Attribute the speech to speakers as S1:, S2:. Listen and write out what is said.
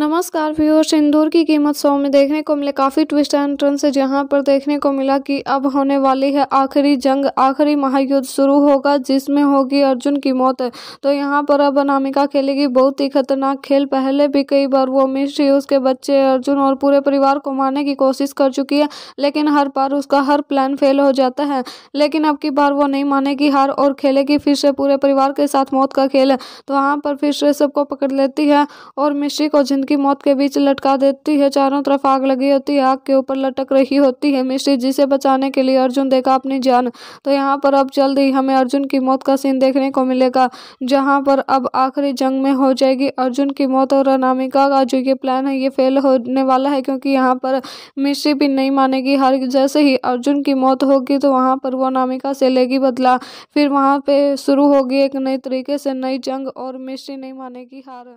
S1: नमस्कार व्यूअर सिंदूर की कीमत सौ में देखने को मिले काफ़ी ट्विस्ट एंड टर्न से जहां पर देखने को मिला कि अब होने वाली है आखिरी जंग आखिरी महायुद्ध शुरू होगा जिसमें होगी अर्जुन की मौत तो यहां पर अब अनामिका खेलेगी बहुत ही खतरनाक खेल पहले भी कई बार वो मिश्री उसके बच्चे अर्जुन और पूरे परिवार को मारने की कोशिश कर चुकी है लेकिन हर बार उसका हर प्लान फेल हो जाता है लेकिन अब की बार वो नहीं मानेगी हार और खेलेगी फिर से पूरे परिवार के साथ मौत का खेल तो वहाँ पर फिर से सबको पकड़ लेती है और मिश्री को जिंद उनकी मौत के बीच लटका देती है चारों तरफ आग लगी होती है आग के ऊपर लटक रही होती है मिश्री जी से बचाने के लिए अर्जुन देखा अपनी जान तो यहाँ पर अब जल्द ही हमें अर्जुन की मौत का सीन देखने को मिलेगा जहाँ पर अब आखिरी जंग में हो जाएगी अर्जुन की मौत और अनामिका का जो ये प्लान है ये फेल होने वाला है क्योंकि यहाँ पर मिश्री भी नहीं मानेगी हर जैसे ही अर्जुन की मौत होगी तो वहाँ पर वो अनामिका से लेगी बदला फिर वहाँ पे शुरू होगी एक नई तरीके से नई जंग और मिश्री नहीं मानेगी हार